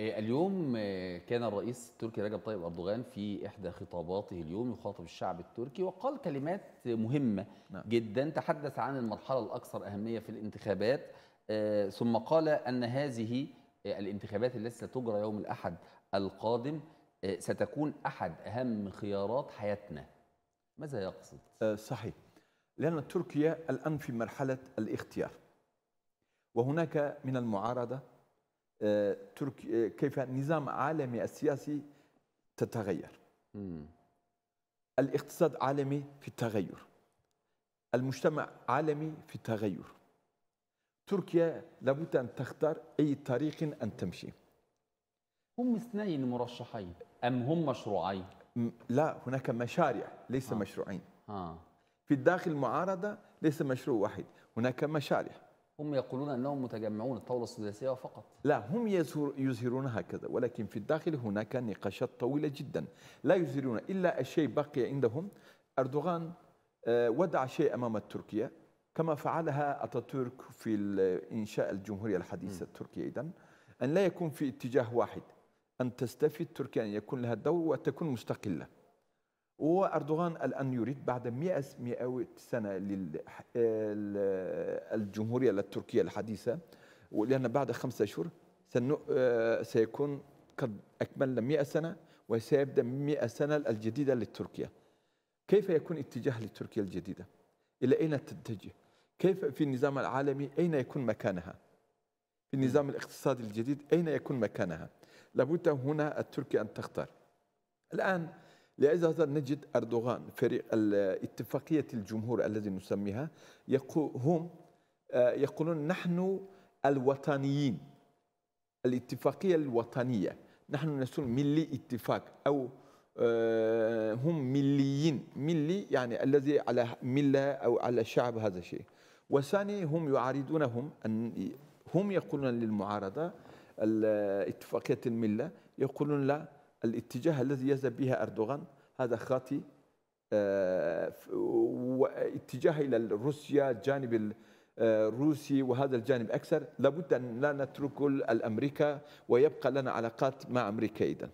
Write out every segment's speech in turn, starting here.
آه، اليوم آه، كان الرئيس التركي رجب طيب اردوغان في احدى خطاباته اليوم يخاطب الشعب التركي وقال كلمات مهمه نعم. جدا تحدث عن المرحله الاكثر اهميه في الانتخابات آه، ثم قال ان هذه الانتخابات التي ستجرى يوم الاحد القادم ستكون احد اهم خيارات حياتنا ماذا يقصد صحيح لان تركيا الان في مرحله الاختيار وهناك من المعارضه آه، تركيا آه، كيف نظام عالمي السياسي تتغير مم. الاقتصاد عالمي في التغير المجتمع عالمي في التغير تركيا لابد أن تختار أي طريق أن تمشي هم اثنين مرشحين أم هم مشروعين؟ لا هناك مشاريع ليس آه. مشروعين آه. في الداخل المعارضة ليس مشروع واحد هناك مشاريع هم يقولون انهم متجمعون الطاوله السداسيه فقط لا هم يظهرون هكذا ولكن في الداخل هناك نقاشات طويله جدا لا يظهرون الا الشيء بقي عندهم اردوغان آه، وضع شيء امام تركيا كما فعلها اتاتورك في انشاء الجمهوريه الحديثه التركيه اذا ان لا يكون في اتجاه واحد ان تستفيد تركيا ان يكون لها دور وتكون مستقله واردوغان الان يريد بعد 100 100 سنه للجمهوريه آه، التركيه الحديثه لان بعد خمسة آه، اشهر سيكون قد اكملنا 100 سنه وسيبدا 100 سنه الجديده لتركيا كيف يكون اتجاه لتركيا الجديده الى اين تتجه كيف في النظام العالمي أين يكون مكانها في النظام الاقتصادي الجديد أين يكون مكانها لابد هنا التركيا أن تختار الآن لهذا نجد أردوغان فريق اتفاقية الجمهور الذي نسميها يقول هم آه، يقولون نحن الوطنيين الاتفاقية الوطنية نحن نسون ملي اتفاق أو آه، هم مليين ملي يعني الذي على ملة أو على شعب هذا الشيء وثاني هم يعارضونهم أن هم يقولون للمعارضة اتفاقية الملة يقولون لا الاتجاه الذي يذهب بها أردوغان هذا خاطئ آه، واتجاه إلى روسيا الجانب الروسي آه، وهذا الجانب أكثر لابد أن لا نترك الأمريكا ويبقى لنا علاقات مع أمريكا إذا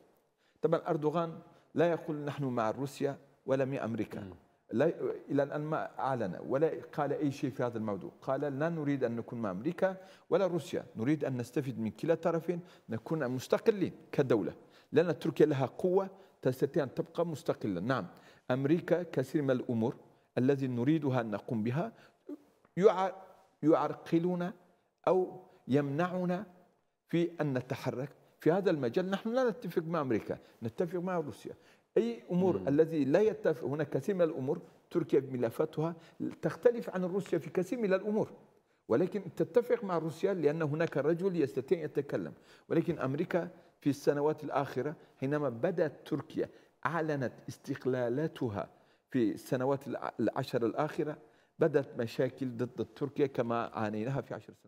طبعا أردوغان لا يقول نحن مع روسيا ولا مع أمريكا لا الى الان ما اعلن ولا قال اي شيء في هذا الموضوع، قال لا نريد ان نكون مع امريكا ولا روسيا، نريد ان نستفيد من كلا الطرفين، نكون مستقلين كدوله. لأن تركيا لها قوة تستطيع أن تبقى مستقلة نعم أمريكا كثير من الأمور الذي نريدها أن نقوم بها يعرقلنا أو يمنعنا في أن نتحرك في هذا المجال نحن لا نتفق مع أمريكا نتفق مع روسيا أي أمور مم. الذي لا يتفق هناك كثير من الأمور تركيا ملفاتها تختلف عن روسيا في كثير من الأمور ولكن تتفق مع روسيا لأن هناك رجل يستطيع ان يتكلم ولكن أمريكا في السنوات الأخيرة حينما بدأت تركيا أعلنت استقلالاتها في السنوات العشر الأخيرة بدأت مشاكل ضد تركيا كما عانيناها في عشر سنوات